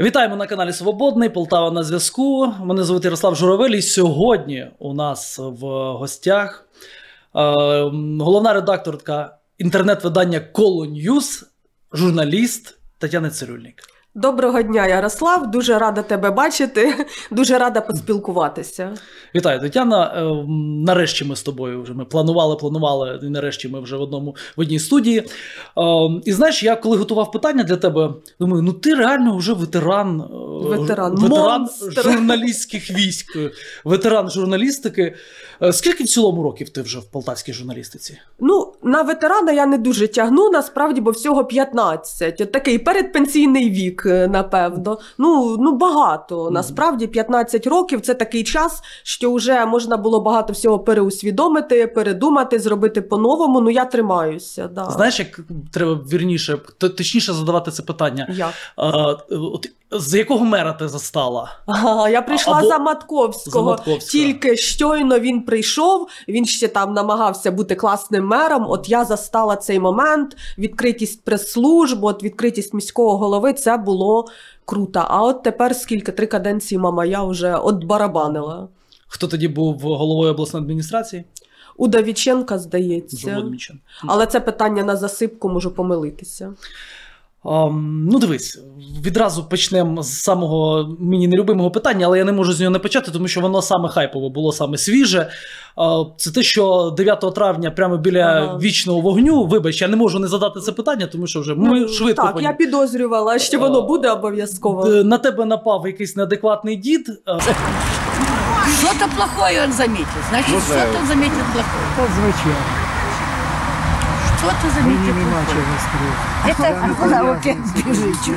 Вітаємо на каналі Свободний Полтава на зв'язку. Мене звати Ярослав Журавель. І сьогодні у нас в гостях е, головна редакторка інтернет-видання Коло Ньюз, журналіст Тетяна Цирюльник. Доброго дня, Ярослав. Дуже рада тебе бачити, дуже рада поспілкуватися. Вітаю, Тетяна. Е, нарешті ми з тобою вже ми планували, планували, і нарешті ми вже в одному в одній студії. Е, і знаєш, я коли готував питання для тебе, думаю, ну ти реально вже ветеран е, ветеран, ветеран журналістських військ, ветеран журналістики. Скільки в цілому років ти вже в полтавській журналістиці? Ну, на ветерана я не дуже тягну, насправді, бо всього 15. От такий передпенсійний вік, е, напевно. Ну ну багато. Насправді 15 років це такий час, що вже можна було багато всього переусвідомити, передумати, зробити по-новому. Ну я тримаюся. Да. Знаєш, як треба вірніше, точніше задавати це питання. Як? А, от з якого мера ти застала? А, я прийшла Або... за, Матковського. за Матковського. Тільки щойно він прийшов. Він ще там намагався бути класним мером. От я застала цей момент. Відкритість прес-служб, от відкритість міського голови. Це було круто. А от тепер скільки три каденції, мама, я вже от барабанила. Хто тоді був головою обласної адміністрації? У Давіченка, здається, але це питання на засипку, можу помилитися. Um, ну, дивись, відразу почнемо з самого мені нелюбимого питання, але я не можу з нього не почати, тому що воно саме хайпове було саме свіже. Uh, це те, що 9 травня, прямо біля ага. вічного вогню, вибач, я не можу не задати це питання, тому що вже ми ну, швидко. Так, поняли. я підозрювала, що воно буде обов'язково. Uh, на тебе напав якийсь неадекватний дід. Е, Що-то плохое він замітив. Значить, ну, що то замітив плохое. Звичайно. Что ты за Мені нема чого скрити.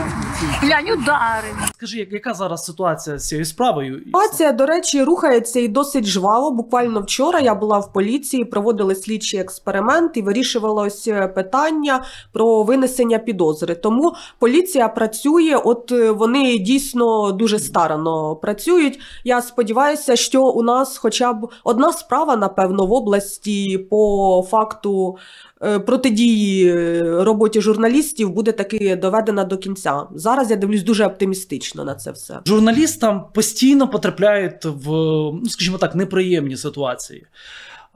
Глянь, удари. Скажи, яка зараз ситуація з цією справою? Ситуація, до речі, рухається і досить жваво. Буквально вчора я була в поліції, проводили слідчі експеримент і вирішувалось е, питання про винесення підозри. Тому поліція працює. От е, вони дійсно дуже старано працюють. Я сподіваюся, що у нас хоча б одна справа, напевно, в області по факту Е, протидії е, роботі журналістів буде таки доведена до кінця. Зараз я дивлюсь дуже оптимістично на це все. Журналістам постійно потрапляють в, ну, скажімо так, неприємні ситуації.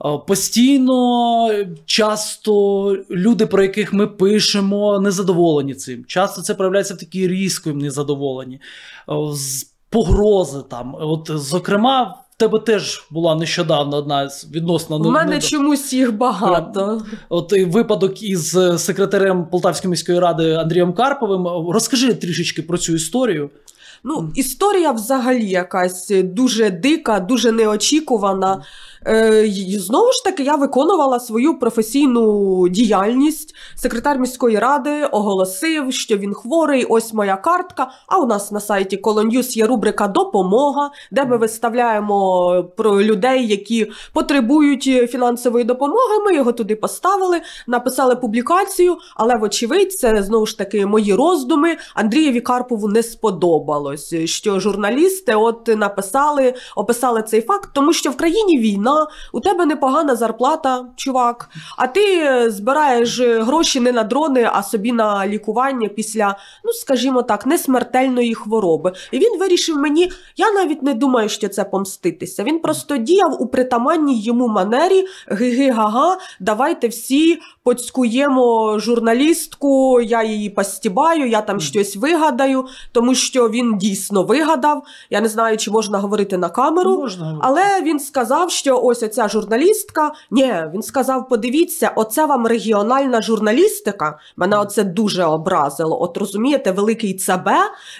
Е, постійно, часто люди, про яких ми пишемо, незадоволені цим. Часто це проявляється в такій різкою незадоволені, погрози там. От, зокрема, тебе теж була нещодавно одна відносно. У мене ну, чомусь їх багато. От і випадок із е, секретарем Полтавської міської ради Андрієм Карповим. Е, розкажи трішечки про цю історію. Ну, історія взагалі якась дуже дика, дуже неочікувана. Е, Знову ж таки, я виконувала свою професійну діяльність. Секретар міської ради оголосив, що він хворий. Ось моя картка. А у нас на сайті Колон'юз є рубрика Допомога, де ми виставляємо про людей, які потребують фінансової допомоги. Ми його туди поставили, написали публікацію. Але, вочевидь, це знову ж таки мої роздуми. Андрієві Карпову не сподобалось, що журналісти от написали, описали цей факт, тому що в країні війна у тебе непогана зарплата, чувак. А ти е, збираєш е, гроші не на дрони, а собі на лікування після, ну скажімо так, несмертельної хвороби. І він вирішив мені, я навіть не думаю, що це помститися. Він просто діяв у притаманній йому манері гиги-гага. давайте всі поцькуємо журналістку, я її постібаю, я там щось вигадаю, тому що він дійсно вигадав. Я не знаю, чи можна говорити на камеру, можна. але він сказав, що ось оця журналістка. Ні, він сказав: подивіться, оце вам регіональна журналістика. Мене оце дуже образило. От розумієте, великий ЦБ,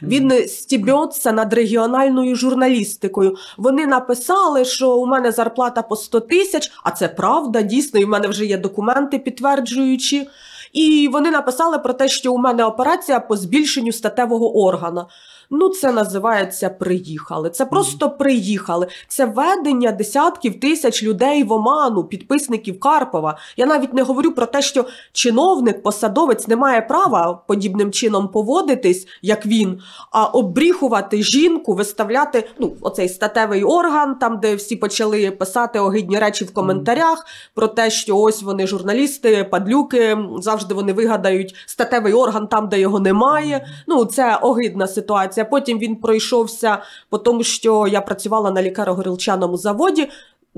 він стібеться над регіональною журналістикою. Вони написали, що у мене зарплата по 100 тисяч, а це правда, дійсно, і в мене вже є документи, підтверджуючі. І вони написали про те, що у мене операція по збільшенню статевого органу ну це називається приїхали. Це просто приїхали. Це ведення десятків тисяч людей в оману, підписників Карпова. Я навіть не говорю про те, що чиновник, посадовець не має права подібним чином поводитись, як він, а обріхувати жінку, виставляти ну оцей статевий орган, там де всі почали писати огидні речі в коментарях, про те, що ось вони журналісти, падлюки, завжди вони вигадають статевий орган там, де його немає. Ну це огидна ситуація організація. Потім він пройшовся по тому, що я працювала на лікаро-горілчаному заводі.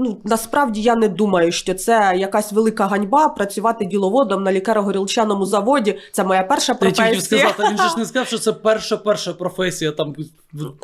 Ну насправді я не думаю, що це якась велика ганьба працювати діловодом на лікаро-горілчаному заводі. Це моя перша професія. Я тільки сказати, Він ж не сказав, що це перша перша професія. Там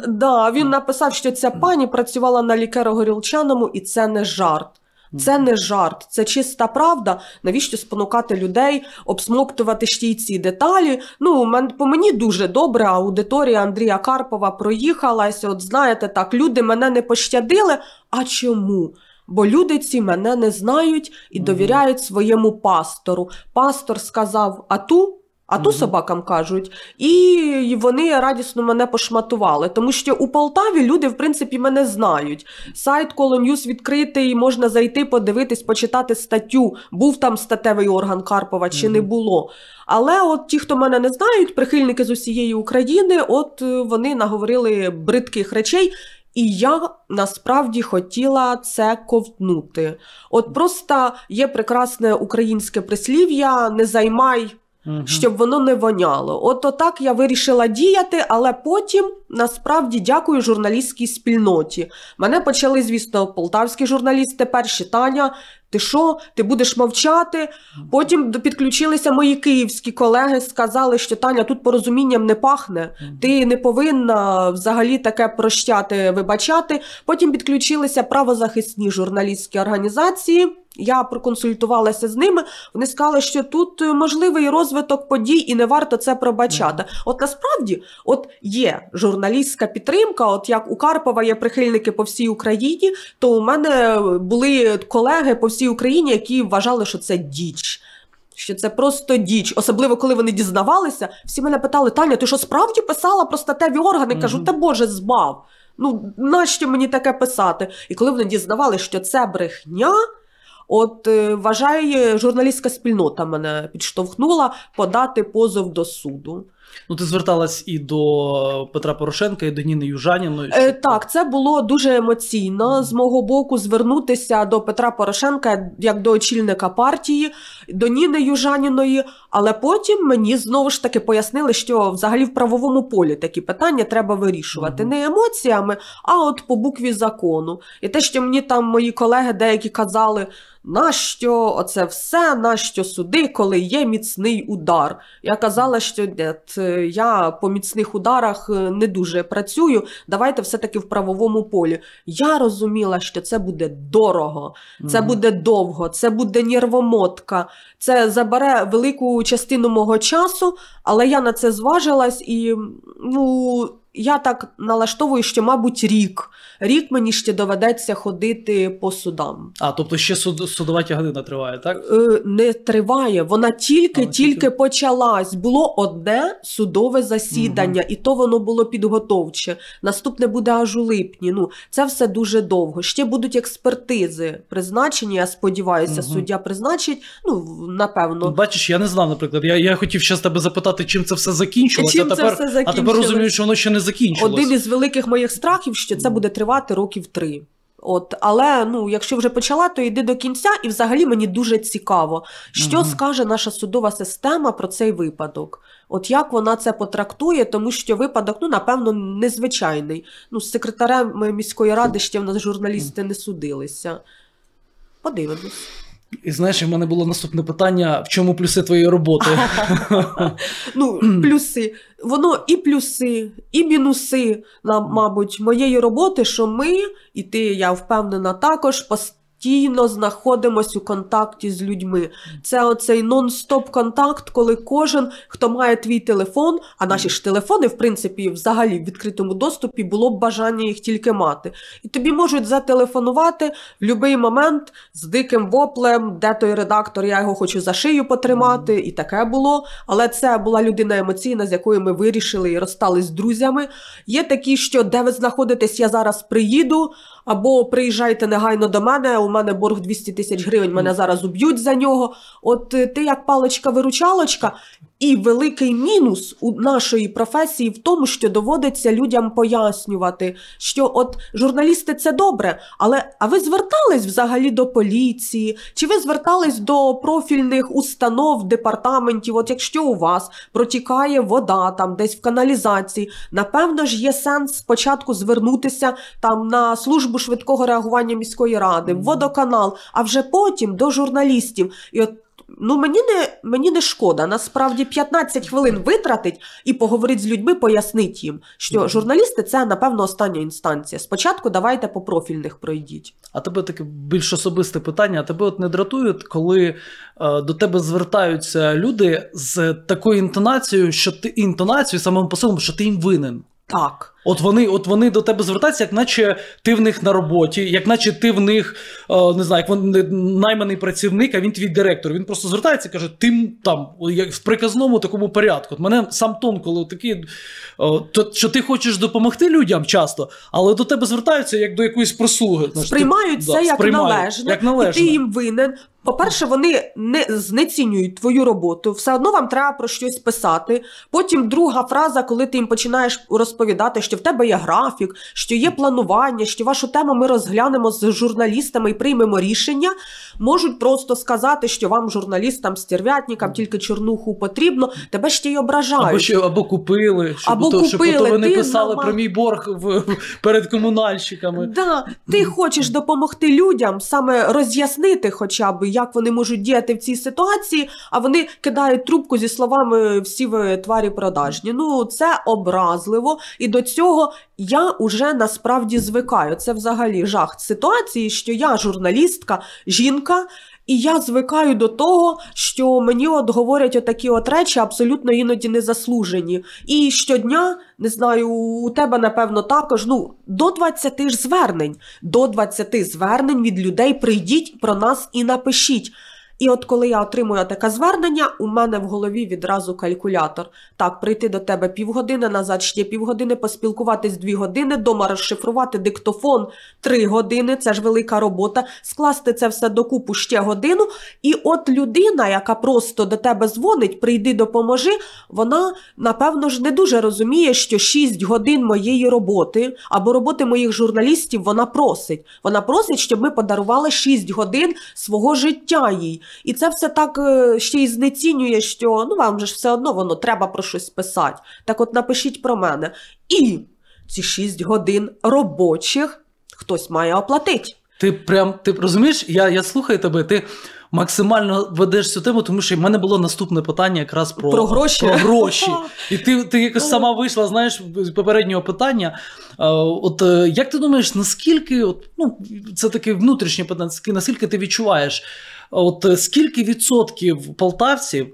да він написав, що ця пані працювала на лікаро-горілчаному, і це не жарт. Це не жарт, це чиста правда. Навіщо спонукати людей обсмоктувати ще й ці деталі? Ну, по мені дуже добре. Аудиторія Андрія Карпова проїхалась. От знаєте, так люди мене не пощадили. А чому? Бо люди ці мене не знають і довіряють своєму пастору. Пастор сказав: а ту а то собакам кажуть, і вони радісно мене пошматували, тому що у Полтаві люди, в принципі, мене знають. Сайт Колоньюз відкритий, можна зайти, подивитись, почитати статтю. Був там статевий орган Карпова чи mm -hmm. не було. Але от ті, хто мене не знають, прихильники з усієї України, от е, вони наговорили бридких речей. І я насправді хотіла це ковтнути. От просто є прекрасне українське прислів'я: не займай Угу. Щоб воно не воняло. От так я вирішила діяти, але потім насправді дякую журналістській спільноті. Мене почали, звісно, полтавські журналісти, перші Таня, ти що, ти будеш мовчати? Потім підключилися мої київські колеги, сказали, що Таня тут порозумінням не пахне, ти не повинна взагалі таке прощати, вибачати. Потім підключилися правозахисні журналістські організації. Я проконсультувалася з ними. Вони сказали, що тут е, можливий розвиток подій, і не варто це пробачати. Mm. От насправді, от є журналістська підтримка. От як у Карпова є прихильники по всій Україні, то у мене були колеги по всій Україні, які вважали, що це діч. Що це просто діч, особливо коли вони дізнавалися, всі мене питали: Таня, ти що справді писала про статеві органи? Mm-hmm. Кажу, та Боже, збав. Ну нащо мені таке писати? І коли вони дізнавали, що це брехня. От е, вважає журналістська спільнота мене підштовхнула подати позов до суду. Ну, ти зверталась і до Петра Порошенка, і до Ніни Южаніної. Е, Так, це було дуже емоційно з мого боку звернутися до Петра Порошенка як до очільника партії, до Ніни Южаніної. Але потім мені знову ж таки пояснили, що взагалі в правовому полі такі питання треба вирішувати угу. не емоціями, а от по букві закону. І те, що мені там мої колеги деякі казали нащо оце все, нащо суди, коли є міцний удар. Я казала, що нет, я по міцних ударах е, не дуже працюю. Давайте все-таки в правовому полі. Я розуміла, що це буде дорого, це буде довго, це буде нервомотка, це забере велику частину мого часу, але я на це зважилась і ну я так налаштовую, що, мабуть, рік. Рік мені ще доведеться ходити по судам. А тобто ще суд, судова тяганина триває, так? Е, не триває. Вона тільки-тільки тільки... почалась. Було одне судове засідання, угу. і то воно було підготовче. Наступне буде аж у липні. Ну, це все дуже довго. Ще будуть експертизи призначені. Я сподіваюся, угу. суддя призначить. Ну, напевно, бачиш, я не знав, наприклад. Я я хотів ще з тебе запитати, чим це все закінчилося. Чим а тепер, це все закінчилось? А тепер розумію, що воно ще не закінчилось. Один із великих моїх страхів, що це буде тривати років три. От, але ну, якщо вже почала, то йди до кінця, і взагалі мені дуже цікаво, що угу. скаже наша судова система про цей випадок. От як вона це потрактує, тому що випадок, ну напевно, незвичайний. Ну, з секретарем міської ради ще в нас журналісти не судилися. Подивимось. І знаєш, в мене було наступне питання: в чому плюси твоєї роботи? Ну, плюси. Воно і плюси, і мінуси, мабуть, моєї роботи, що ми, і ти, я впевнена, також пост постійно знаходимось у контакті з людьми. Це оцей нон-стоп контакт, коли кожен, хто має твій телефон, а наші ж телефони, в принципі, взагалі в відкритому доступі було б бажання їх тільки мати. І тобі можуть зателефонувати в будь-який момент з диким воплем, де той редактор, я його хочу за шию потримати, і таке було. Але це була людина емоційна, з якою ми вирішили і розстались з друзями. Є такі, що де ви знаходитесь, я зараз приїду або приїжджайте негайно до мене. У мене борг 200 тисяч гривень, мене зараз уб'ють за нього. От е, ти як паличка-виручалочка, і великий мінус у нашої професії в тому, що доводиться людям пояснювати, що от журналісти це добре, але а ви звертались взагалі до поліції? Чи ви звертались до профільних установ, департаментів? От якщо у вас протікає вода там десь в каналізації, напевно ж є сенс спочатку звернутися там на службу швидкого реагування міської ради, в водоканал, а вже потім до журналістів. І от Ну, мені не мені не шкода. Насправді 15 хвилин витратить і поговорить з людьми, пояснить їм, що журналісти це напевно остання інстанція. Спочатку давайте по профільних пройдіть. А тебе таке більш особисте питання. А тебе от не дратують, коли е, до тебе звертаються люди з такою інтонацією, що ти інтонацією самим посилом, що ти їм винен. Так. От вони от вони до тебе звертаються, як наче ти в них на роботі, як наче ти в них е, не знаю, як вони найманий працівник, а він твій директор. Він просто звертається і каже, ти там, як в приказному такому порядку. От мене сам тон, коли такий, е, то, що ти хочеш допомогти людям часто, але до тебе звертаються як до якоїсь прислуги. Сприймають це да, як, сприймають, належне, як належне, і ти їм винен. По-перше, вони не знецінюють твою роботу, все одно вам треба про щось писати. Потім друга фраза, коли ти їм починаєш розповідати, що що в тебе є графік, що є планування, що вашу тему ми розглянемо з журналістами і приймемо рішення, можуть просто сказати, що вам, журналістам, стерв'ятникам, тільки чорнуху потрібно, тебе ще й ображають. Або що або купили, щоб або то, купили, щоб то вони ти писали мам... про мій борг в, перед комунальщиками. Да, Ти хочеш допомогти людям, саме роз'яснити, хоча б, як вони можуть діяти в цій ситуації, а вони кидають трубку зі словами всі ви тварі продажні. Ну, це образливо і до цього чого я уже насправді звикаю. Це взагалі жах ситуації, що я журналістка, жінка, і я звикаю до того, що мені от говорять отакі от речі абсолютно іноді не заслужені. І щодня не знаю, у тебе напевно також ну до 20 ж звернень, до 20 звернень від людей прийдіть про нас і напишіть. І от коли я отримую таке звернення, у мене в голові відразу калькулятор. Так, прийти до тебе півгодини назад, ще півгодини, поспілкуватись дві години, дома розшифрувати диктофон три години, це ж велика робота, скласти це все докупу ще годину. І от людина, яка просто до тебе дзвонить, прийди, допоможи, вона, напевно ж, не дуже розуміє, що шість годин моєї роботи або роботи моїх журналістів вона просить. Вона просить, щоб ми подарували шість годин свого життя їй. І це все так е, ще й знецінює, що ну вам же ж все одно воно треба про щось писати. Так от напишіть про мене. І ці шість годин робочих хтось має оплатити. Ти прям ти розумієш? Я я слухаю тебе. Ти максимально ведеш цю тему, тому що в мене було наступне питання якраз про про гроші. Про гроші. І ти ти якось сама вийшла знаєш, з попереднього питання. Е, от е, як ти думаєш, наскільки от, ну, це таке внутрішнє питання, наскільки ти відчуваєш? От е, скільки відсотків полтавців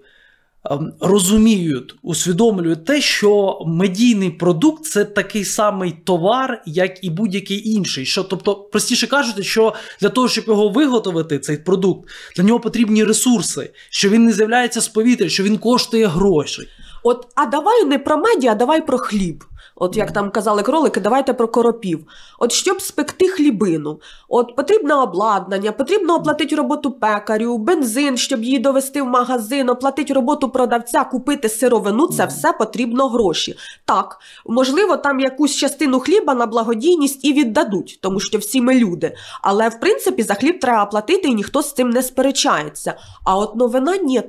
ем, розуміють, усвідомлюють те, що медійний продукт це такий самий товар, як і будь-який інший. Що, Тобто, простіше кажуть, що для того, щоб його виготовити, цей продукт, для нього потрібні ресурси, що він не з'являється з повітря, що він коштує гроші. От, а давай не про медіа, а давай про хліб. От як там казали кролики, давайте про коропів. От щоб спекти хлібину, от потрібно обладнання, потрібно оплатити роботу пекарю, бензин, щоб її довести в магазин, оплатити роботу продавця, купити сировину. Це все потрібно гроші. Так, можливо, там якусь частину хліба на благодійність і віддадуть, тому що всі ми люди. Але в принципі за хліб треба платити, і ніхто з цим не сперечається. А от новина – ні.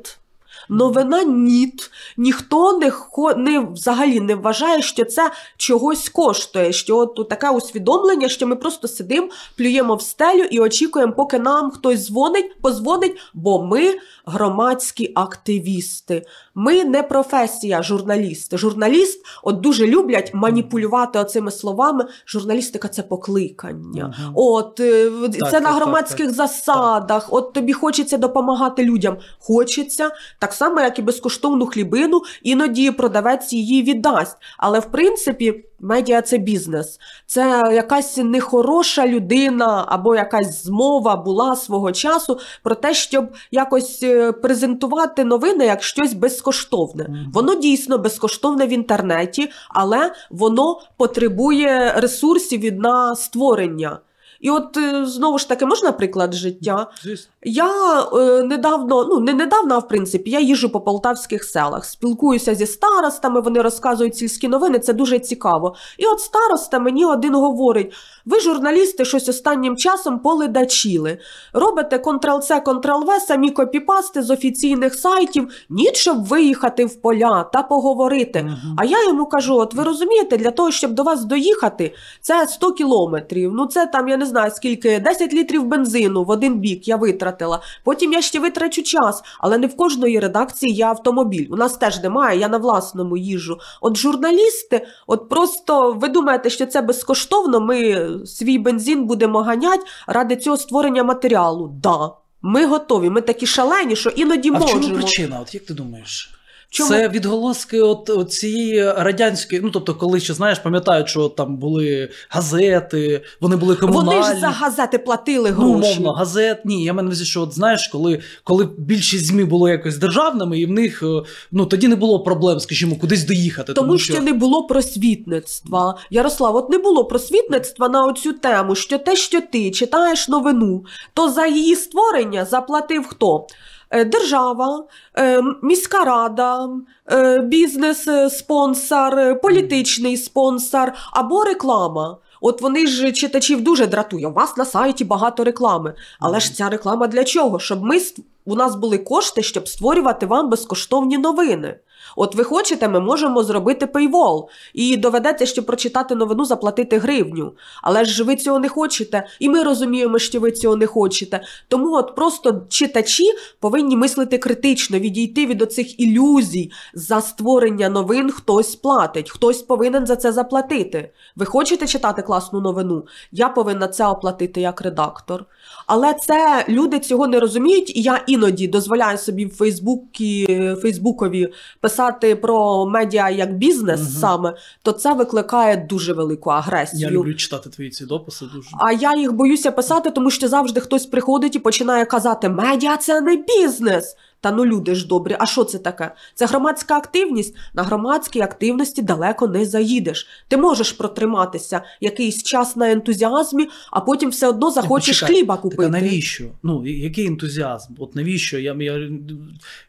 Новина ніт. Ніхто не не взагалі не вважає, що це чогось коштує. Що от таке усвідомлення, що ми просто сидимо, плюємо в стелю і очікуємо, поки нам хтось дзвонить, позвонить. Бо ми громадські активісти. Ми не професія, журналісти. Журналіст от дуже люблять маніпулювати оцими словами. Журналістика це покликання. Ага. От е, це так, на громадських так, засадах. От тобі хочеться допомагати людям. Хочеться так так само, як і безкоштовну хлібину, іноді продавець її віддасть. Але в принципі, медіа це бізнес, це якась нехороша людина або якась змова була свого часу про те, щоб якось е, презентувати новини як щось безкоштовне. Воно дійсно безкоштовне в інтернеті, але воно потребує ресурсів на створення. І от е, знову ж таки можна приклад життя. Звісно. Я е, недавно, ну не недавно, а в принципі, я їжу по полтавських селах, спілкуюся зі старостами, вони розказують сільські новини, це дуже цікаво. І от староста мені один говорить: ви, журналісти, щось останнім часом поледачіли. Робите Ctrl-C, Ctrl-V, самі копіпасти з офіційних сайтів, ніч, щоб виїхати в поля та поговорити. Угу. А я йому кажу: от ви розумієте, для того, щоб до вас доїхати, це 100 кілометрів. Ну це там я не знаю скільки, 10 літрів бензину в один бік я витратила витратила. Потім я ще витрачу час, але не в кожної редакції є автомобіль. У нас теж немає, я на власному їжу. От журналісти, от просто ви думаєте, що це безкоштовно, ми свій бензин будемо ганяти ради цього створення матеріалу. Да, ми готові, ми такі шалені, що іноді а можемо. А в чому причина? От як ти думаєш? Чому? Це відголоски от, от цієї радянської, ну тобто, коли ще знаєш, пам'ятають, що там були газети, вони були комунальні. Вони ж за газети платили ну, гроші. Ну, умовно, газет. Ні, я мене на що от знаєш, коли коли більшість змі було якось державними, і в них е, ну тоді не було проблем, скажімо, кудись доїхати. Тому, тому що... що не було просвітництва. Ярослав, от не було просвітництва на оцю тему, що те, що ти читаєш новину, то за її створення заплатив хто. Е, держава, е, міська рада, е, бізнес-спонсор, політичний спонсор або реклама. От вони ж читачів дуже дратує. У вас на сайті багато реклами. Але ж ця реклама для чого? Щоб ми у нас були кошти, щоб створювати вам безкоштовні новини. От ви хочете, ми можемо зробити пейвол, і доведеться, щоб прочитати новину, заплатити гривню. Але ж ви цього не хочете, і ми розуміємо, що ви цього не хочете. Тому от просто читачі повинні мислити критично, відійти від оцих ілюзій за створення новин. Хтось платить, хтось повинен за це заплатити. Ви хочете читати класну новину? Я повинна це оплатити як редактор. Але це люди цього не розуміють, і я іноді дозволяю собі в Фейсбуці е, Фейсбукові писати писати про медіа як бізнес угу. саме, то це викликає дуже велику агресію. Я люблю читати твої ці дописи. Дуже а я їх боюся писати, тому що завжди хтось приходить і починає казати: медіа це не бізнес. Та ну люди ж добрі, а що це таке? Це громадська активність. На громадській активності далеко не заїдеш. Ти можеш протриматися якийсь час на ентузіазмі, а потім все одно захочеш Почекай, хліба купити. Так, а навіщо? Ну який ентузіазм? От навіщо? Я, я...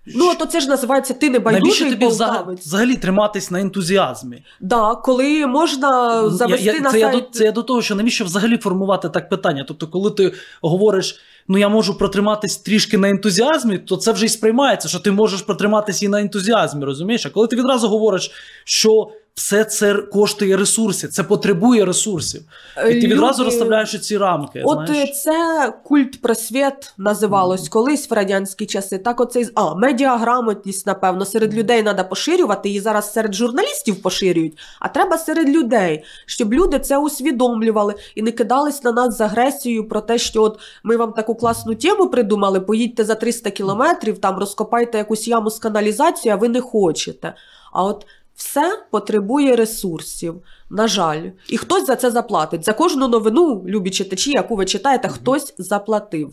Ну то це ж називається ти не байдужий тобі полтавець? взагалі триматись на ентузіазмі? Да, коли можна завести ну, я, я, на це сайт... я до це я до того, що навіщо взагалі формувати так питання? Тобто, коли ти говориш, ну я можу протриматись трішки на ентузіазмі, то це вже й сприймається, що ти можеш протриматися і на ентузіазмі, розумієш? А коли ти відразу говориш, що все це коштує ресурси, це потребує ресурсів. І ти відразу Люди... розставляєш ці рамки. От знаєш? Е, це культ просвіт називалось mm. колись в радянські часи. Так, оцей а медіаграмотність, напевно, серед людей треба поширювати. Її зараз серед журналістів поширюють, а треба серед людей, щоб люди це усвідомлювали і не кидались на нас з агресією про те, що от ми вам таку класну тему придумали, поїдьте за 300 кілометрів, там розкопайте якусь яму з каналізацією, а ви не хочете. А от все потребує ресурсів, на жаль, і хтось за це заплатить. За кожну новину, любі читачі, яку ви читаєте, mm хтось заплатив.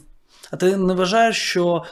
А ти не вважаєш, що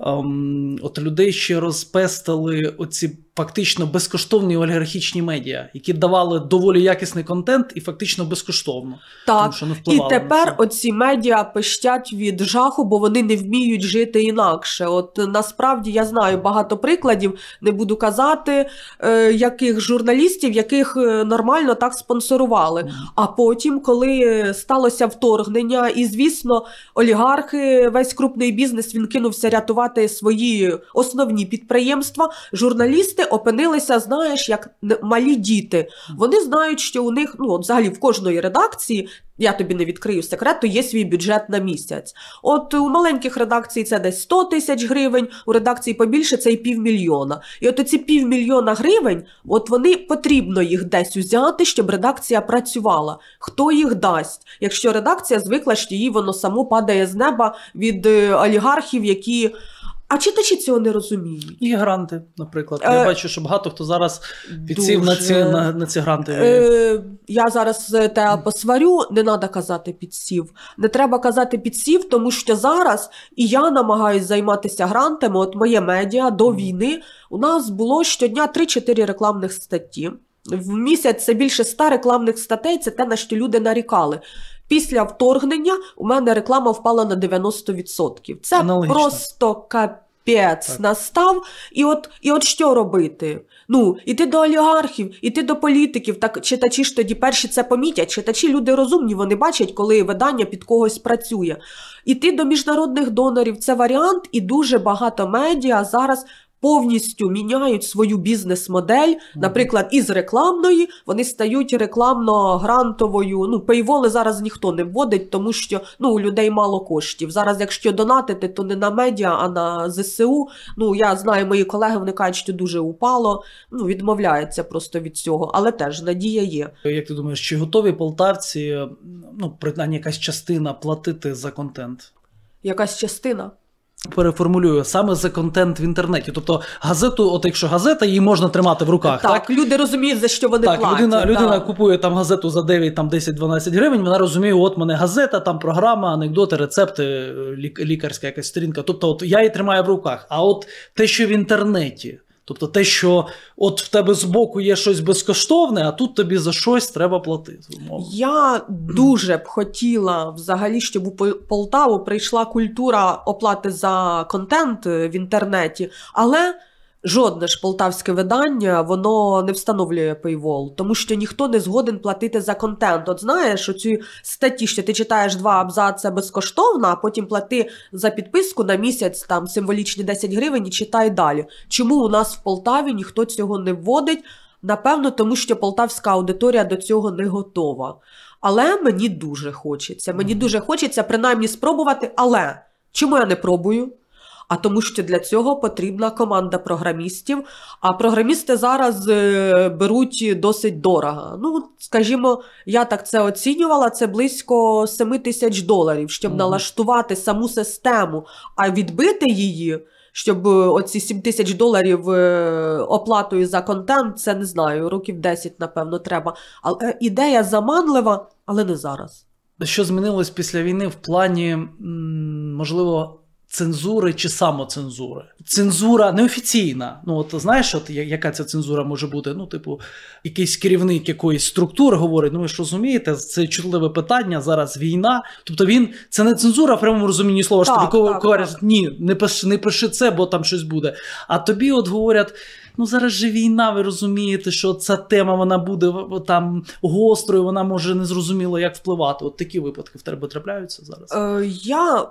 ем, от людей ще розпестили оці фактично безкоштовні олігархічні медіа, які давали доволі якісний контент і фактично безкоштовно. Так тому що не впливали і тепер на це. оці медіа пищать від жаху, бо вони не вміють жити інакше. От насправді я знаю багато прикладів, не буду казати, е, яких журналістів, яких е, нормально так спонсорували. А потім, коли сталося вторгнення, і звісно, олігархи, весь крупний бізнес він кинувся рятувати свої основні підприємства. Журналісти діти опинилися, знаєш, як малі діти. Вони знають, що у них ну, от взагалі в кожної редакції. Я тобі не відкрию секрет, то є свій бюджет на місяць. От у маленьких редакцій це десь 100 тисяч гривень, у редакції побільше це і півмільйона. І от ці півмільйона гривень, от вони потрібно їх десь узяти, щоб редакція працювала. Хто їх дасть? Якщо редакція звикла, що її воно само падає з неба від е, олігархів, які а читачі цього не розуміють. І гранти, наприклад. Е, я бачу, що багато хто зараз підсів дуже... на ці на, на ці гранти. Е, Я зараз е, те посварю, не треба казати підсів. Не треба казати підсів, тому що зараз і я намагаюся займатися грантами. От моє медіа до війни у нас було щодня 3-4 рекламних статті. В місяць це більше 100 рекламних статей, це те, на що люди нарікали після вторгнення у мене реклама впала на 90%. Це Аналогічно. просто капець так. настав. І от і от що робити? Ну, іти до олігархів, іти до політиків. Так читачі ж тоді перші це помітять. Читачі люди розумні, вони бачать, коли видання під когось працює. Іти до міжнародних донорів це варіант, і дуже багато медіа зараз повністю міняють свою бізнес-модель, наприклад, із рекламної вони стають рекламно-грантовою. Ну, пейволи зараз ніхто не вводить, тому що ну у людей мало коштів. Зараз, якщо донатити, то не на медіа, а на ЗСУ. Ну я знаю, мої колеги вони кажуть, що дуже упало. Ну відмовляються просто від цього, але теж надія є. Як ти думаєш, чи готові полтавці? Ну принаймні якась частина платити за контент? Якась частина. Переформулюю саме за контент в інтернеті. Тобто газету, от якщо газета, її можна тримати в руках. Так, так? люди розуміють, за що вони так, платять. Людина, так, людина купує там газету за 9, там 10-12 гривень. Вона розуміє, от мене газета, там програма, анекдоти, рецепти, лікарська якась сторінка. Тобто, от я її тримаю в руках. А от те, що в інтернеті. Тобто те, що от в тебе з боку є щось безкоштовне, а тут тобі за щось треба платити. Умовно. Я дуже б хотіла взагалі, щоб у Полтаву прийшла культура оплати за контент е, в інтернеті, але. Жодне ж полтавське видання воно не встановлює пейвол, тому що ніхто не згоден платити за контент. От знаєш, оці статті, що ти читаєш два абзаци безкоштовно, а потім плати за підписку на місяць там символічні 10 гривень і читай далі. Чому у нас в Полтаві ніхто цього не вводить? Напевно, тому що полтавська аудиторія до цього не готова. Але мені дуже хочеться. Мені дуже хочеться принаймні спробувати. Але чому я не пробую? а тому, що для цього потрібна команда програмістів. А програмісти зараз е, беруть досить дорого. Ну, скажімо, я так це оцінювала. Це близько 7 тисяч доларів, щоб mm-hmm. налаштувати саму систему, а відбити її. Щоб е, оці 7 тисяч доларів е, оплатою за контент, це не знаю, років 10, напевно, треба. Але ідея заманлива, але не зараз. Що змінилось після війни в плані, можливо, цензури чи самоцензури. Цензура неофіційна. Ну от знаєш, от яка ця цензура може бути? Ну, типу, якийсь керівник якоїсь структури говорить: ну ви ж розумієте, це чутливе питання. Зараз війна. Тобто він це не цензура в прямому розумінні слова. Так, що тобі так, ні, не пиши, не пиши це, бо там щось буде. А тобі от говорять. Ну, зараз же війна, ви розумієте, що ця тема вона буде там гострою, вона може незрозуміло як впливати. От такі випадки в тебе трапляються зараз. Е, Я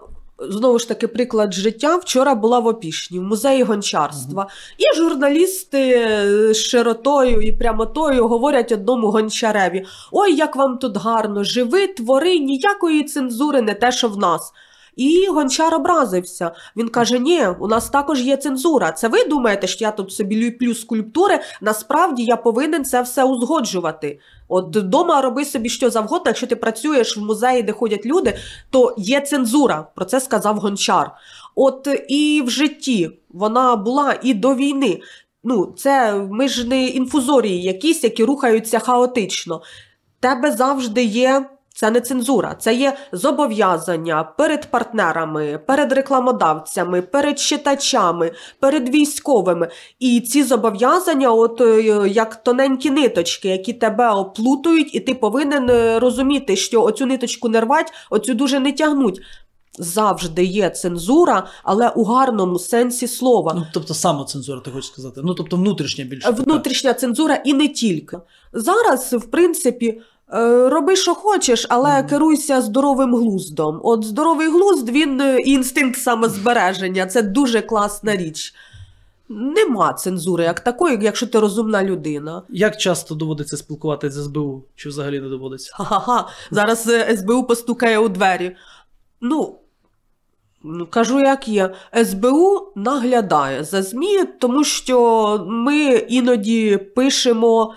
знову ж таки приклад життя. Вчора була в Опішні, в музеї гончарства. І журналісти е, з широтою і прямотою говорять одному гончареві: Ой, як вам тут гарно, живи, твори, ніякої цензури, не те, що в нас. І гончар образився. Він каже: Ні, у нас також є цензура. Це ви думаєте, що я тут собі люблю скульптури? Насправді я повинен це все узгоджувати. От вдома роби собі що завгодно. Якщо ти працюєш в музеї, де ходять люди, то є цензура. Про це сказав гончар. От і в житті вона була і до війни. Ну, це ми ж не інфузорії якісь, які рухаються хаотично. Тебе завжди є це не цензура, це є зобов'язання перед партнерами, перед рекламодавцями, перед читачами, перед військовими. І ці зобов'язання, от е, як тоненькі ниточки, які тебе оплутують, і ти повинен е, розуміти, що оцю ниточку не рвать, оцю дуже не тягнуть. Завжди є цензура, але у гарному сенсі слова. Ну тобто самоцензура, ти хочеш сказати? Ну тобто внутрішня більше е, внутрішня цензура і не тільки зараз, в принципі. Е, роби, що хочеш, але керуйся здоровим глуздом. От здоровий глузд, він е, інстинкт самозбереження. Це дуже класна річ. Нема цензури як такої, якщо ти розумна людина. Як часто доводиться спілкуватися з СБУ? Чи взагалі не доводиться? Ха-ха-ха, Зараз е, СБУ постукає у двері. Ну, ну, Кажу, як є, СБУ наглядає за ЗМІ, тому що ми іноді пишемо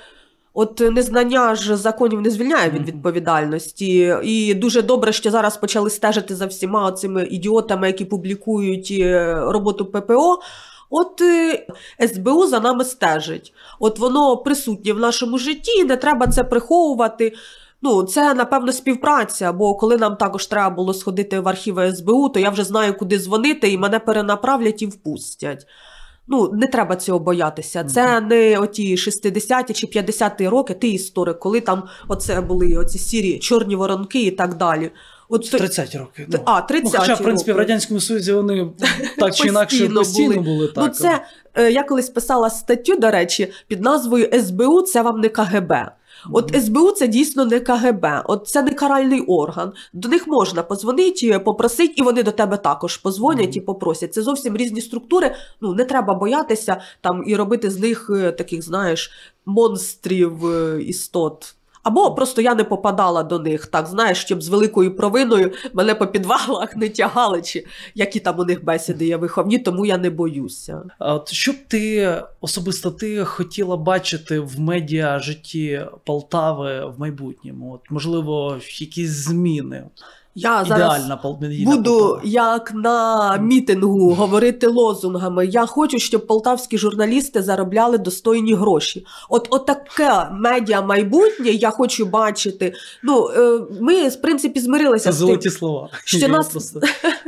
От незнання ж законів не звільняє від відповідальності, і дуже добре, що зараз почали стежити за всіма цими ідіотами, які публікують е, роботу ППО. От е, СБУ за нами стежить. От воно присутнє в нашому житті, не треба це приховувати. Ну, це напевно співпраця. Бо коли нам також треба було сходити в архіви СБУ, то я вже знаю, куди дзвонити, і мене перенаправлять і впустять. Ну, не треба цього боятися. Це не оті 60-ті чи 50-ті роки, ти історик, коли там оце були оці сірі чорні воронки і так далі. От 30 років. Ну. А, 30 ну, Хоча, в принципі, в Радянському Союзі вони так чи інакше постійно були. були ну, так. Ну, це е, я колись писала статтю, до речі, під назвою СБУ це вам не КГБ. От СБУ це дійсно не КГБ, от це не каральний орган. До них можна позвонити, попросити, і вони до тебе також позвонять і попросять. Це зовсім різні структури. Ну не треба боятися там і робити з них е, таких, знаєш, монстрів е, істот. Або просто я не попадала до них, так знаєш, щоб з великою провиною мене по підвалах не тягали, чи які там у них бесіди є виховні, тому я не боюся. от що б ти особисто ти хотіла бачити в медіа житті Полтави в майбутньому? От можливо, якісь зміни. Я зараз буду як на мітингу говорити лозунгами. Я хочу, щоб полтавські журналісти заробляли достойні гроші. От отаке медіа майбутнє я хочу бачити. Ну е, ми в принципі змирилися. з Золоті слова. Що нас... просто...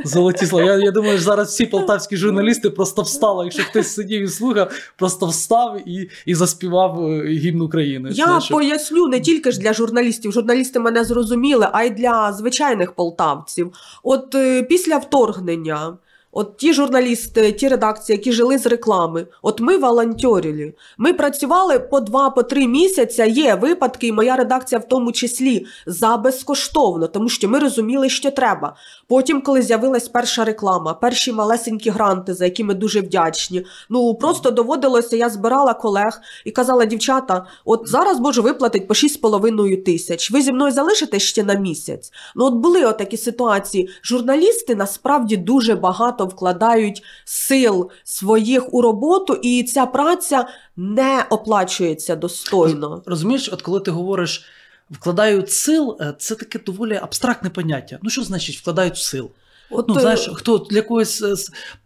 Золоті слова. Я я думаю, що зараз всі полтавські журналісти просто встали. Якщо хтось сидів і слухав, просто встав і і заспівав е, гімн України. Я Це, що... поясню не тільки ж для журналістів. Журналісти мене зрозуміли, а й для звичайних полтавців. От е, після вторгнення От ті журналісти, ті редакції, які жили з реклами, от ми волонтерили. Ми працювали по два, по три місяці. Є випадки, і моя редакція в тому числі за безкоштовно, тому що ми розуміли, що треба. Потім, коли з'явилась перша реклама, перші малесенькі гранти, за які ми дуже вдячні. Ну просто доводилося, я збирала колег і казала: дівчата, от зараз можу виплатити по 6,5 тисяч. Ви зі мною залишите ще на місяць. Ну, от були отакі ситуації. Журналісти насправді дуже багато багато вкладають сил своїх у роботу, і ця праця не оплачується достойно. Розумієш, от коли ти говориш вкладають сил, е, це таке доволі абстрактне поняття. Ну що значить вкладають сил? От, ну, е, знаєш, хто для когось. Е,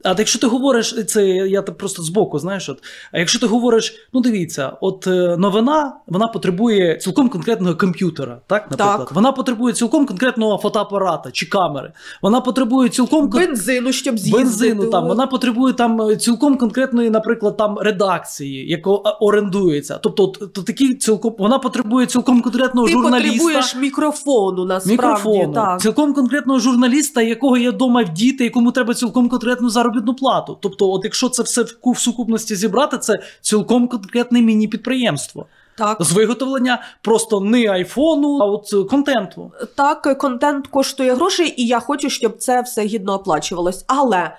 а якщо ти говориш, це я просто з боку, знаєш, от, а якщо ти говориш, ну дивіться, от е, новина вона потребує цілком конкретного комп'ютера, так, наприклад, так. вона потребує цілком конкретного фотоапарата чи камери, вона потребує цілком бензину, щоб з'їздити. Бензину, там, вона потребує там цілком конкретної, наприклад, там редакції, яка орендується. Тобто, то такі цілком вона потребує цілком конкретного ти журналіста. Ти потребуєш мікрофону, насправді. Мікрофону, так. Цілком конкретного журналіста, якого є вдома діти, якому треба цілком конкретну заробітну плату. Тобто, от якщо це все в сукупності зібрати, це цілком конкретне міні-підприємство. Так, з виготовлення просто не айфону, а от е, контенту. Так, е, контент коштує грошей, і я хочу, щоб це все гідно оплачувалось. Але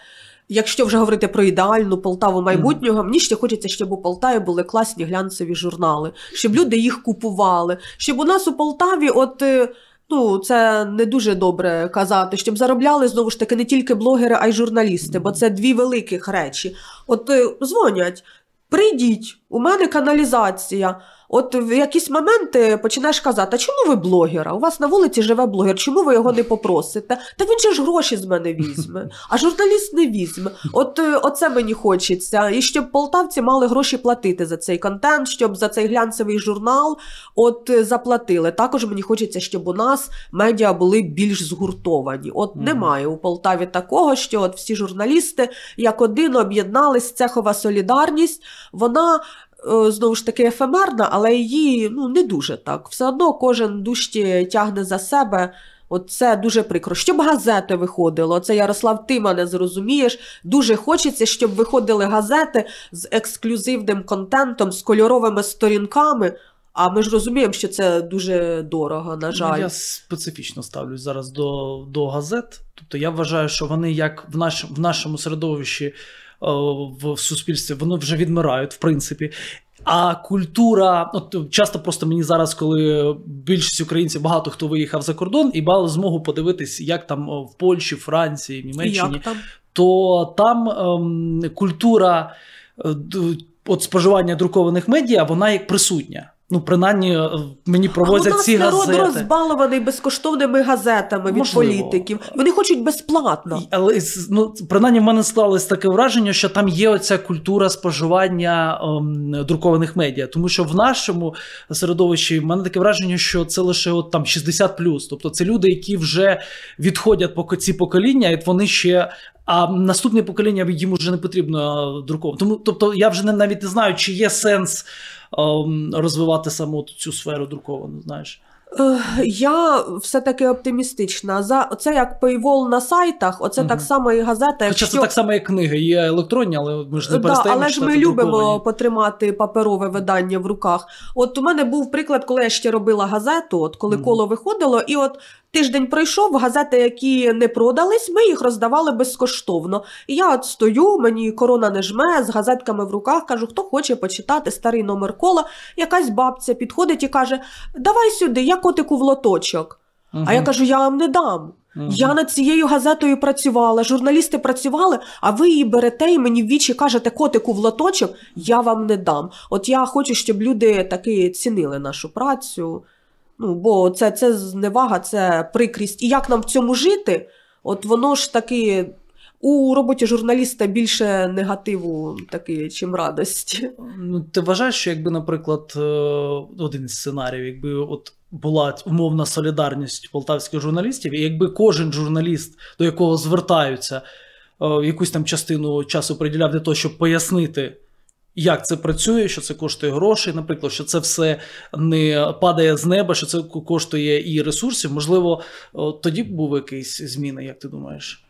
якщо вже говорити про ідеальну Полтаву майбутнього, mm. мені ще хочеться, щоб у Полтаві були класні глянцеві журнали, щоб люди їх купували, щоб у нас у Полтаві, от. Е, Ну, це не дуже добре казати, щоб заробляли знову ж таки не тільки блогери, а й журналісти, бо це дві великих речі. От е, дзвонять, прийдіть, у мене каналізація. От в якісь моменти починаєш казати, а чому ви блогера? У вас на вулиці живе блогер, чому ви його не попросите? Та він же ж гроші з мене візьме, а журналіст не візьме. От е, оце мені хочеться. І щоб полтавці мали гроші платити за цей контент, щоб за цей глянцевий журнал от е, заплатили. Також мені хочеться, щоб у нас медіа були більш згуртовані. От немає у Полтаві такого, що от всі журналісти як один об'єднались, цехова солідарність. Вона Е, знову ж таки ефемерна, але її ну, не дуже так. Все одно кожен дужче тягне за себе. От це дуже прикро. Щоб газети виходило, це Ярослав, ти мене зрозумієш. Дуже хочеться, щоб виходили газети з ексклюзивним контентом, з кольоровими сторінками. А ми ж розуміємо, що це дуже дорого, на ну, жаль. Я специфічно ставлюсь зараз до до газет. Тобто я вважаю, що вони як в наш, в нашому середовищі Е, в суспільстві, вони вже відмирають, в принципі. А культура, от часто просто мені зараз, коли більшість українців, багато хто виїхав за кордон і мав змогу подивитись, як там в Польщі, Франції, Німеччині, як там? то там ем, культура. Е, от споживання друкованих медіа, вона як присутня. Ну, принаймні е, мені ну, провозять а ці народ газети. народ розбалований безкоштовними газетами від Можливо. політиків. Вони хочуть безплатно. Але ну, принаймні в мене склалось таке враження, що там є оця культура споживання ем, друкованих медіа. Тому що в нашому середовищі в мене таке враження, що це лише от там 60 Тобто це люди, які вже відходять по ці покоління, і вони ще. А наступне покоління їм вже не потрібно е, друковано. Тому тобто я вже навіть не знаю, чи є сенс. Ем, розвивати саму цю сферу друковану. Знаєш. Е, я все-таки оптимістична. За Це як пейвол на сайтах, оце угу. так само і газета. Хоча це так само, як книги, є електронні, але ми ж не е, да, Але ж ми любимо потримати паперове видання в руках. От у мене був приклад, коли я ще робила газету, от коли угу. коло виходило, і от Тиждень пройшов, газети, які не продались, ми їх роздавали безкоштовно. я от стою, мені корона не жме, з газетками в руках кажу, хто хоче почитати старий номер кола. Якась бабця підходить і каже: Давай сюди, я котику в лоточок. Угу. А я кажу, я вам не дам. Угу. Я над цією газетою працювала, журналісти працювали, а ви її берете і мені в вічі кажете котику в лоточок, я вам не дам. От я хочу, щоб люди таки цінили нашу працю. Ну, Бо це це зневага, це прикрість. І як нам в цьому жити? От воно ж таки у роботі журналіста більше негативу, таки, чим радості. Ну, Ти вважаєш, що якби, наприклад, е, один з сценаріїв, якби от. Була умовна солідарність полтавських журналістів, і якби кожен журналіст, до якого звертаються, е, якусь там частину часу приділяв для того, щоб пояснити як це працює, що це коштує грошей? Наприклад, що це все не падає з неба, що це коштує і ресурсів. Можливо, тоді б був якийсь зміни, як ти думаєш?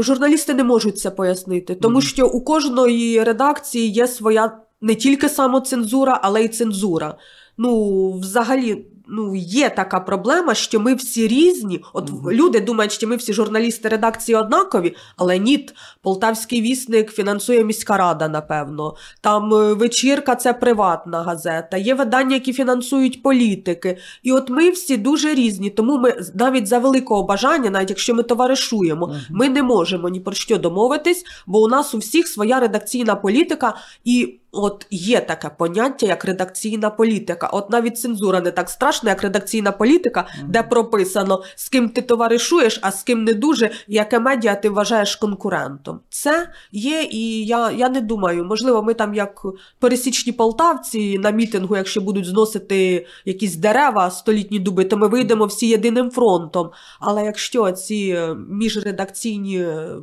Журналісти не можуть це пояснити, тому mm що у кожної редакції є своя не тільки самоцензура, але й цензура. Ну, взагалі, Ну, є така проблема, що ми всі різні. От mm-hmm. люди думають, що ми всі журналісти редакції однакові, але ні, полтавський вісник фінансує міська рада, напевно. Там е, вечірка це приватна газета, є видання, які фінансують політики. І от ми всі дуже різні. Тому ми навіть за великого бажання, навіть якщо ми товаришуємо, mm-hmm. ми не можемо ні про що домовитись, бо у нас у всіх своя редакційна політика і. От є таке поняття як редакційна політика. От навіть цензура не так страшна, як редакційна політика, де прописано з ким ти товаришуєш, а з ким не дуже, яке медіа ти вважаєш конкурентом. Це є, і я я не думаю, можливо, ми там, як пересічні полтавці, на мітингу, якщо будуть зносити якісь дерева, столітні дуби, то ми вийдемо всі єдиним фронтом. Але якщо ці е, міжредакційні е,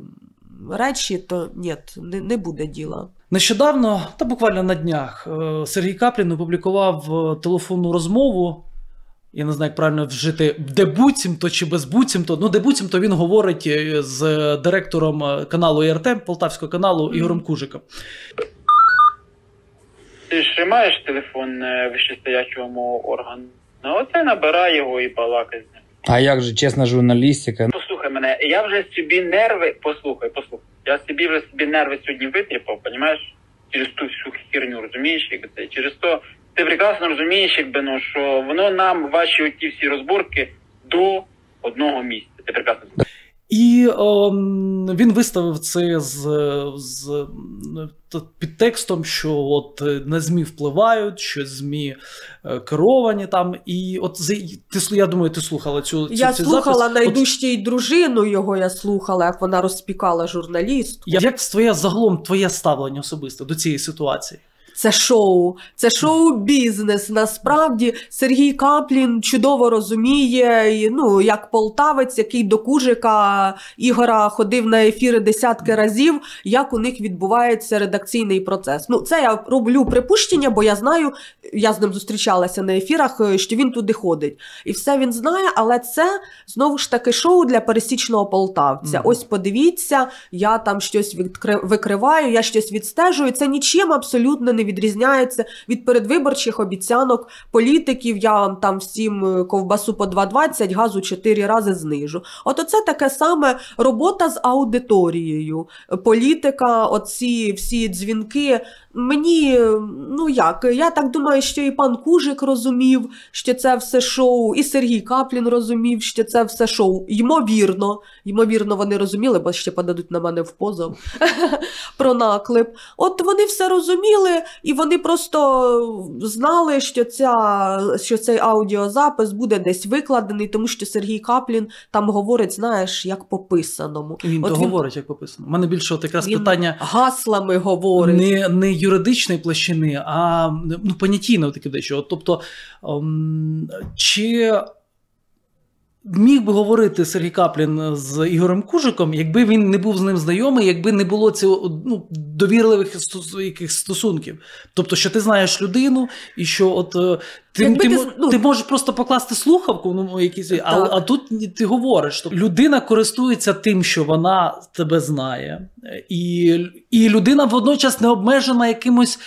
речі, то ні, не, не буде діла. Нещодавно, та буквально на днях, е, Сергій Каплін опублікував е, телефонну розмову. Я не знаю, як правильно вжити, де буцімто чи безбуцімто. Ну, де буцімто він говорить е, з директором каналу ІРТ, Полтавського каналу Ігорем Кужиком. Ти ж маєш телефон вищестоячому органу. Ну, оце набирає його і балакає з ним. А як же чесна журналістика? Послухай мене, я вже собі нерви. Послухай, послухай. Я собі вже собі нерви сьогодні витріпав, понімаєш? Через ту всю херню, розумієш, якби це через то ти прекрасно розумієш, якби ну що воно нам ваші оті всі розборки до одного місця. Ти прекрасно. І о, ем, він виставив це з з текстом, що от е, на змі впливають, що змі е, керовані там. І от ти я думаю, ти слухала цю цю я цю слухала найдужчій от... дружину. Його я слухала, як вона розпікала журналістку. Як твоє загалом твоє ставлення особисте до цієї ситуації? це шоу, це шоу-бізнес. Насправді Сергій Каплін чудово розуміє, і, ну як полтавець, який до Кужика Ігора ходив на ефіри десятки разів, як у них відбувається редакційний процес. Ну, це я роблю припущення, бо я знаю, я з ним зустрічалася на ефірах, е, що він туди ходить. І все він знає, але це знову ж таки шоу для пересічного полтавця. Mm-hmm. Ось подивіться, я там щось відкри... викриваю, я щось відстежую. Це нічим абсолютно не відрізняється від передвиборчих обіцянок політиків. Я вам там всім е, ковбасу по 2,20, газу 4 рази знижу. От це таке саме робота з аудиторією. Політика, оці всі дзвінки. Мені е, ну як, я так думаю, що і пан Кужик розумів, що це все шоу, і Сергій Каплін розумів, що це все шоу. Ймовірно, ймовірно, вони розуміли, бо ще подадуть на мене в позов про наклеп. От вони все розуміли, і вони просто знали, що ця, що цей аудіозапис буде десь викладений, тому що Сергій Каплін там говорить, знаєш, як пописаному. Він От то він... говорить, як пописано. У мене більше от якраз він питання гаслами говорить не не юридичної площини, а ну понятійно таке дещо. Тобто, ем, чи Міг би говорити Сергій Каплін е, з Ігорем Кужиком, якби він не був з ним знайомий, якби не було цього ну, довірливих якихось стосунків. Тобто, що ти знаєш людину, і що от е, ти ти, ти, ну, ти можеш просто покласти слухавку, ну якісь, а а тут ти говориш, що тобто людина користується тим, що вона тебе знає, і і людина водночас не обмежена якимось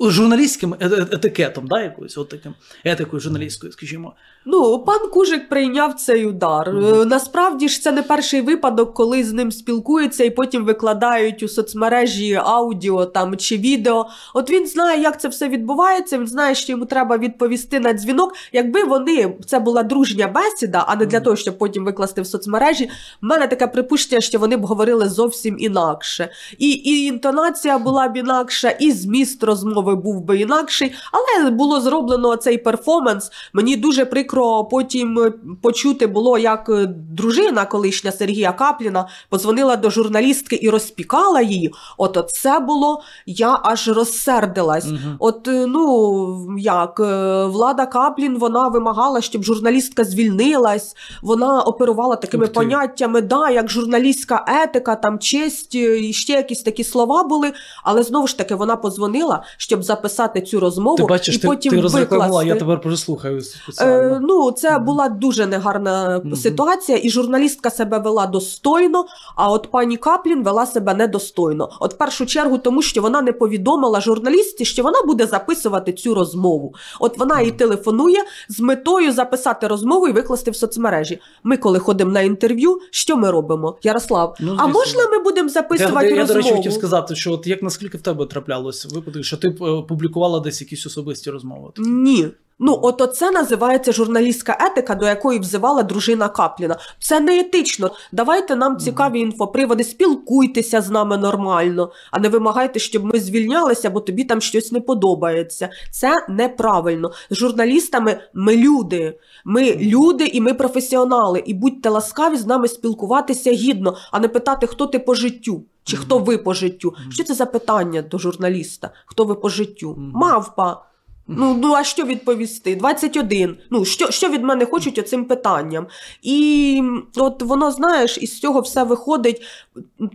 журналістським е, е, етикетом, да, якоюсь от таким етикою журналістською, скажімо. Ну, пан Кужик прийняв цей удар. Mm-hmm. Насправді ж це не перший випадок, коли з ним спілкуються і потім викладають у соцмережі аудіо там чи відео. От він знає, як це все відбувається. Він знає, що йому треба відповісти відповісти на дзвінок, якби вони це була дружня бесіда, а не для того, щоб потім викласти в соцмережі. в мене таке припущення, що вони б говорили зовсім інакше. І і інтонація була б інакша, і зміст розмови був би інакший. Але було зроблено цей перформанс. Мені дуже прикро потім почути було, як е, дружина колишня Сергія Капліна позвонила до журналістки і розпікала її. От, -от це було я аж розсердилась. Угу. От е, ну як е, Влада Каплін вона вимагала, щоб журналістка звільнилась. Вона оперувала такими поняттями, да, як журналістська етика, там честь е, і ще якісь такі слова були. Але знову ж таки вона подзвонила, щоб записати цю розмову. Ти бачиш, і ти, потім ти викласти. Я тебе прослухаю. Е, Ну це mm-hmm. була дуже негарна mm-hmm. ситуація, і журналістка себе вела достойно. А от пані Каплін вела себе недостойно. От першу чергу, тому що вона не повідомила журналістці, що вона буде записувати цю розмову. От вона і телефонує з метою записати розмову і викласти в соцмережі. Ми, коли ходимо на інтерв'ю, що ми робимо? Ярослав, ну, а можна ми будемо записувати? Я, я, розмову? Я, до речі, хотів сказати, що от як наскільки в тебе траплялося, випадок, що ти е, публікувала десь якісь особисті розмови? Ні. Ну, от це називається журналістська етика, до якої взивала дружина Капліна. Це не етично. Давайте нам цікаві інфоприводи, спілкуйтеся з нами нормально, а не вимагайте, щоб ми звільнялися, бо тобі там щось не подобається. Це неправильно. З журналістами ми люди. Ми люди і ми професіонали. І будьте ласкаві з нами спілкуватися гідно, а не питати, хто ти по життю. Чи хто ви по життю? Що це за питання до журналіста? Хто ви по життю? Мавпа. Ну, ну а що відповісти? 21. Ну, що що від мене хочуть оцим питанням? І от воно, знаєш, із цього все виходить.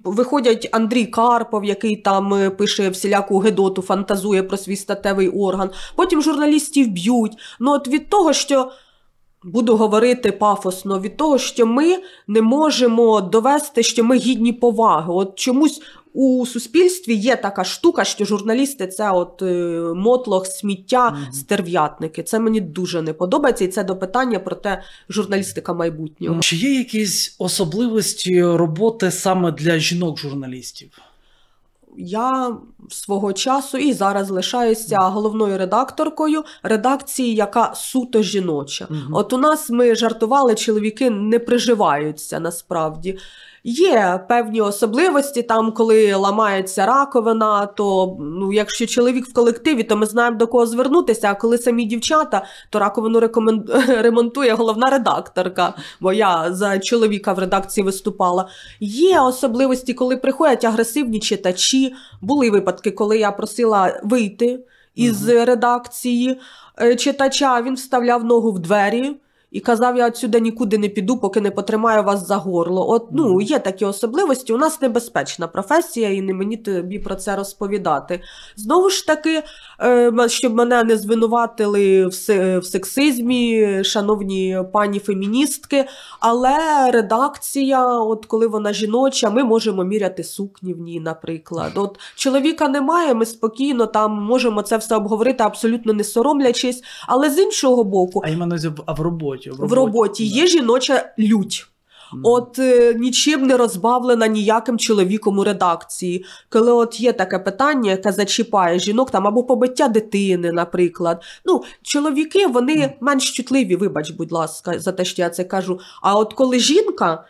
Виходять Андрій Карпов, який там е, пише всіляку гедоту, фантазує про свій статевий орган. Потім журналістів б'ють. Ну, от від того, що. Буду говорити пафосно від того, що ми не можемо довести, що ми гідні поваги. От чомусь у суспільстві є така штука, що журналісти це от е, мотлох, сміття, mm-hmm. стерв'ятники. Це мені дуже не подобається, і це до питання про те, журналістика майбутнього. Чи є якісь особливості роботи саме для жінок-журналістів? Я свого часу і зараз лишаюся головною редакторкою редакції, яка суто жіноча. Угу. От у нас ми жартували, чоловіки не приживаються насправді. Є певні особливості там, коли ламається раковина, то ну, якщо чоловік в колективі, то ми знаємо до кого звернутися. А коли самі дівчата, то раковину рекомен... ремонтує головна редакторка, бо я за чоловіка в редакції виступала. Є особливості, коли приходять агресивні читачі. Були випадки, коли я просила вийти із редакції е, читача, він вставляв ногу в двері. І казав, я отсюди нікуди не піду, поки не потримаю вас за горло. От ну є такі особливості. У нас небезпечна професія, і не мені тобі про це розповідати. Знову ж таки, е, щоб мене не звинуватили в сексизмі, шановні пані феміністки. Але редакція, от коли вона жіноча, ми можемо міряти сукні в ній, наприклад. От чоловіка немає, ми спокійно там можемо це все обговорити, абсолютно не соромлячись. Але з іншого боку, а в роботі роботі. В роботі, є жіноча лють. От е, нічим не розбавлена ніяким чоловіком у редакції, коли от є таке питання, яке зачіпає жінок там або побиття дитини, наприклад. Ну, чоловіки вони менш чутливі, вибач, будь ласка, за те, що я це кажу. А от коли жінка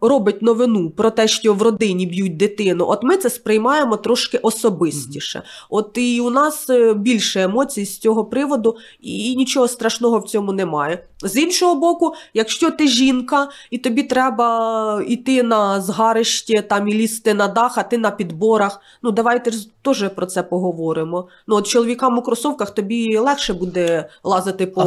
робить новину про те, що в родині б'ють дитину, от ми це сприймаємо трошки особистіше. От і у нас е, більше емоцій з цього приводу, і нічого страшного в цьому немає. З іншого боку, якщо ти жінка і тобі треба йти е, на згарище там і лізти на дах, а ти на підборах, ну давайте ж теж про це поговоримо. Ну от чоловікам у кросовках тобі легше буде лазити по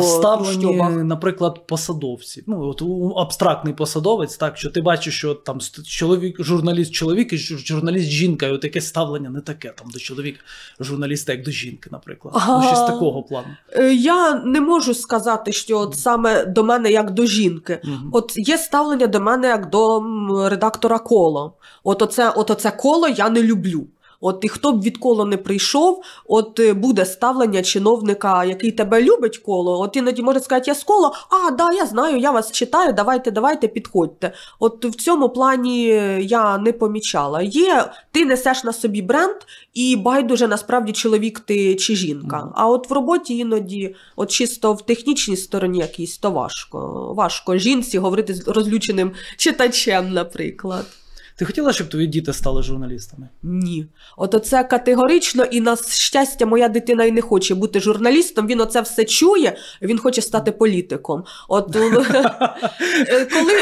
А наприклад, посадовці. Ну от абстрактний посадовець, так що ти бачиш, що там чоловік, журналіст, чоловік і журналіст жінка, і от таке ставлення не таке там до чоловіка, журналіста, як до жінки, наприклад. А... Ну, Щось такого плану. Е, я не можу сказати, що от саме до мене як до жінки. Угу. От є ставлення до мене як до редактора коло. От оце, от оце коло я не люблю. От і хто б від коло не прийшов, от е, буде ставлення чиновника, який тебе любить коло. От іноді може сказати, я з коло, а да, я знаю, я вас читаю. Давайте, давайте, підходьте. От в цьому плані е, я не помічала. Є, ти несеш на собі бренд, і байдуже насправді чоловік ти чи жінка. А от в роботі іноді, от чисто в технічній стороні, якійсь, то важко. Важко жінці говорити з розлюченим читачем, наприклад. Ти хотіла, щоб твої діти стали журналістами? Ні. От це категорично, і на щастя, моя дитина і не хоче бути журналістом. Він оце все чує, він хоче стати політиком. От е, коли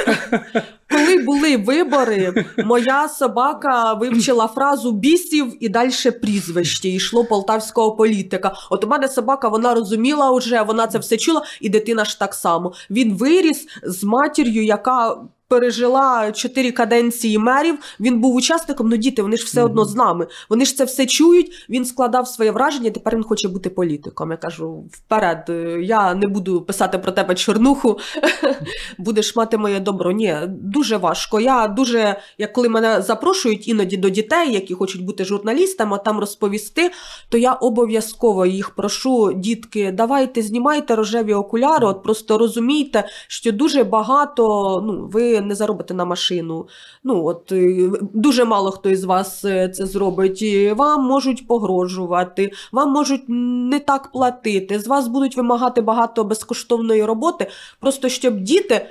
коли були вибори, моя собака вивчила фразу бісів і далі прізвище. йшло полтавського політика. От у мене собака вона розуміла вже, вона це все чула, і дитина ж так само. Він виріс з матір'ю, яка пережила чотири каденції мерів. Він був учасником, ну діти, вони ж все одно з нами. Вони ж це все чують. Він складав своє враження. Тепер він хоче бути політиком. Я кажу: вперед, е, я не буду писати про тебе чорнуху. Будеш мати моє добро. Ні, дуже важко. Я дуже, як коли мене запрошують іноді до дітей, які хочуть бути журналістами, а там розповісти, то я обов'язково їх прошу, дітки, давайте знімайте рожеві окуляри. От просто розумійте, що дуже багато. Ну ви не заробите на машину. Ну от е, Дуже мало хто із вас е, це зробить. Вам можуть погрожувати, вам можуть не так платити, з вас будуть вимагати багато безкоштовної роботи, просто щоб діти.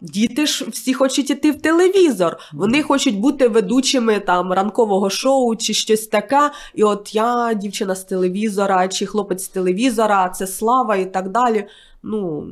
Діти ж всі хочуть іти в телевізор. Вони хочуть бути ведучими там ранкового шоу чи щось таке. І от я дівчина з телевізора, чи хлопець з телевізора, це слава і так далі ну,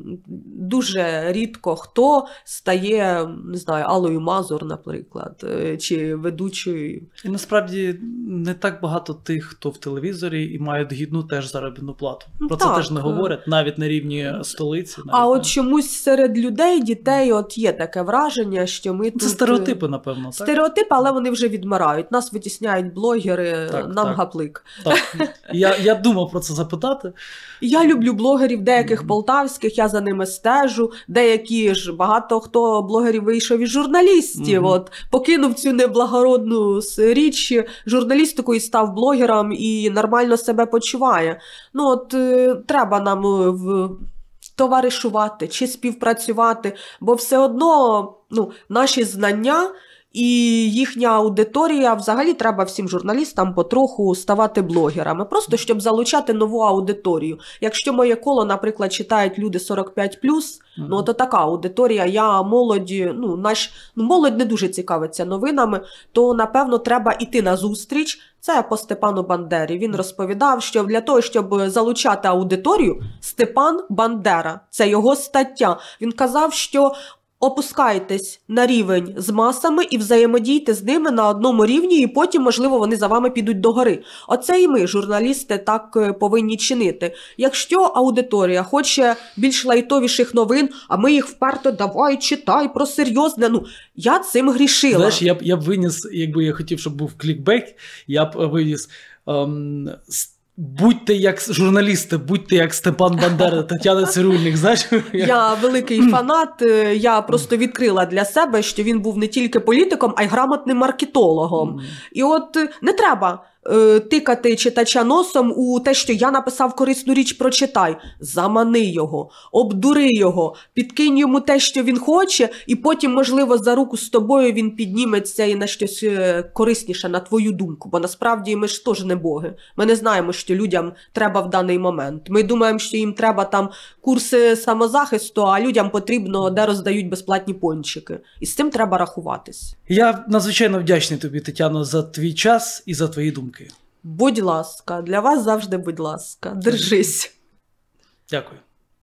дуже рідко хто стає, не знаю, Алою Мазур, наприклад, е, чи ведучою. І насправді не так багато тих, хто в телевізорі і мають гідну теж заробітну плату. Ну, про так. це теж не е. говорять, навіть на рівні столиці. Навіть. А от чомусь серед людей, дітей, от є таке враження, що ми це тут... Е, стереотипи, напевно. так? Стереотипи, але вони вже відмирають. Нас витісняють блогери, так, нам так. гаплик. Так. Я, Я думав про це запитати. Я люблю блогерів деяких Полтав. Полтавських, я за ними стежу. Деякі ж багато хто блогерів вийшов із журналістів. Угу. От покинув цю неблагородну річ журналістику і став блогером і нормально себе почуває. Ну от е, треба нам е, в. Товаришувати чи співпрацювати, бо все одно ну, наші знання і їхня аудиторія взагалі треба всім журналістам потроху ставати блогерами, просто щоб залучати нову аудиторію. Якщо моє коло, наприклад, читають люди 45+, ну то така аудиторія. Я молоді, ну наш ну молодь не дуже цікавиться новинами, то напевно треба іти на зустріч. Це по Степану Бандері. Він розповідав, що для того, щоб залучати аудиторію, Степан Бандера це його стаття. Він казав, що Опускайтесь на рівень з масами і взаємодійте з ними на одному рівні, і потім, можливо, вони за вами підуть догори. Оце і ми, журналісти, так е, повинні чинити. Якщо аудиторія хоче більш лайтовіших новин, а ми їх вперто давай, читай про серйозне. Ну я цим грішила. Знаєш, я б я б виніс, якби я хотів, щоб був клікбек, я б е, виніс ем, Будьте як журналісти, будьте як Степан Бандера, Тетяна Цирульник. Знаєш, я великий фанат. Е, я просто відкрила для себе, що він був не тільки політиком, а й грамотним маркетологом. І от е, не треба. Е, тикати читача носом у те, що я написав корисну річ, прочитай. Замани його, обдури його, підкинь йому те, що він хоче, і потім, можливо, за руку з тобою він підніметься і на щось е, корисніше, на твою думку. Бо насправді ми ж теж не боги. Ми не знаємо, що людям треба в даний момент. Ми думаємо, що їм треба там курси самозахисту, а людям потрібно, де роздають безплатні пончики. І з цим треба рахуватись. Я надзвичайно вдячний тобі, Тетяно, за твій час і за твої думки думки. Будь ласка, для вас завжди, будь ласка, держись. Дякую.